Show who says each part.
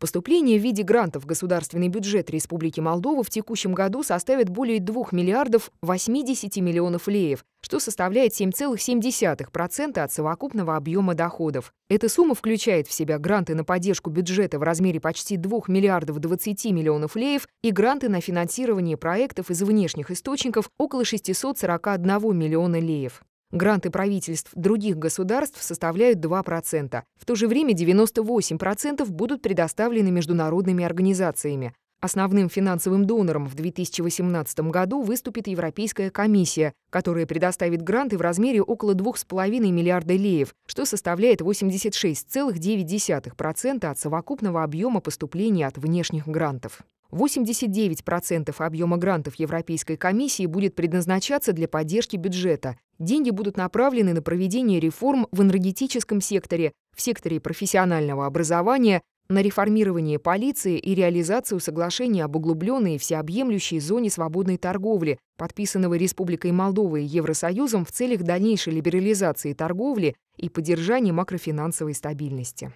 Speaker 1: Поступление в виде грантов в государственный бюджет Республики Молдова в текущем году составит более 2 миллиардов 80 миллионов леев, что составляет 7,7% от совокупного объема доходов. Эта сумма включает в себя гранты на поддержку бюджета в размере почти 2 миллиардов 20 миллионов леев и гранты на финансирование проектов из внешних источников около 641 миллиона леев. Гранты правительств других государств составляют 2%. В то же время 98% будут предоставлены международными организациями. Основным финансовым донором в 2018 году выступит Европейская комиссия, которая предоставит гранты в размере около 2,5 миллиарда леев, что составляет 86,9% от совокупного объема поступлений от внешних грантов. 89% объема грантов Европейской комиссии будет предназначаться для поддержки бюджета. Деньги будут направлены на проведение реформ в энергетическом секторе, в секторе профессионального образования, на реформирование полиции и реализацию соглашения об углубленной и всеобъемлющей зоне свободной торговли, подписанного Республикой Молдова и Евросоюзом в целях дальнейшей либерализации торговли и поддержания макрофинансовой стабильности.